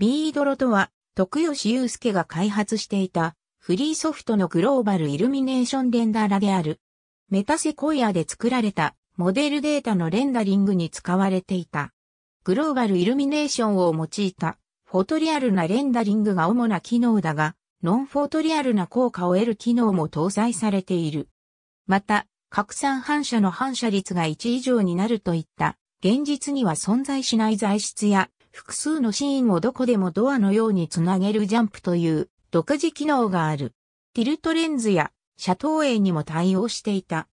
ビードロとは、徳吉祐介が開発していたフリーソフトのグローバルイルミネーションレンダーラである。メタセコイアで作られたモデルデータのレンダリングに使われていた。グローバルイルミネーションを用いたフォトリアルなレンダリングが主な機能だが、ノンフォトリアルな効果を得る機能も搭載されている。また、拡散反射の反射率が1以上になるといった、現実には存在しない材質や複数のシーンをどこでもドアのようにつなげるジャンプという独自機能がある。ティルトレンズやシャトーエイにも対応していた。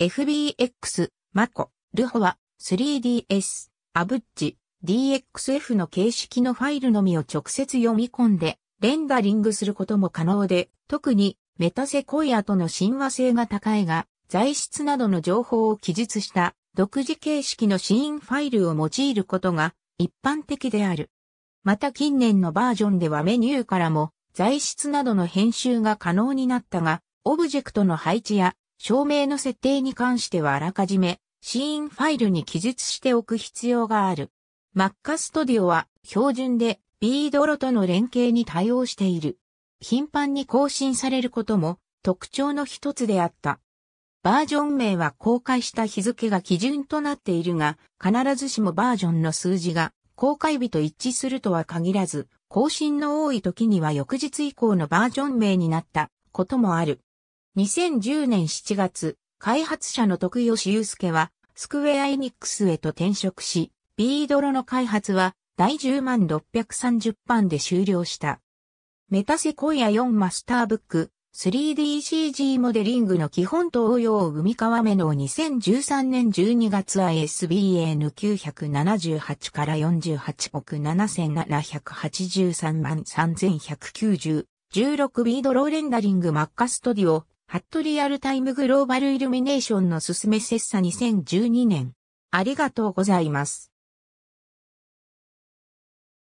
FBX、マコ、ルホは 3DS、アブッジ、DXF の形式のファイルのみを直接読み込んでレンダリングすることも可能で、特にメタセコイアとの親和性が高いが、材質などの情報を記述した独自形式のシーンファイルを用いることが一般的である。また近年のバージョンではメニューからも材質などの編集が可能になったが、オブジェクトの配置や照明の設定に関してはあらかじめシーンファイルに記述しておく必要がある。Mac ストディオは標準で B ドロとの連携に対応している。頻繁に更新されることも特徴の一つであった。バージョン名は公開した日付が基準となっているが、必ずしもバージョンの数字が公開日と一致するとは限らず、更新の多い時には翌日以降のバージョン名になったこともある。2010年7月、開発者の徳吉祐介は、スクウェアエニックスへと転職し、ビードロの開発は第10万630版で終了した。メタセコイア4マスターブック、3DCG モデリングの基本用を生み川目の2013年12月 ISBN 978から48億7783万3190 16B ドローレンダリングマッカストディオ、ハットリアルタイムグローバルイルミネーションのすすめ切磋2012年。ありがとうございます。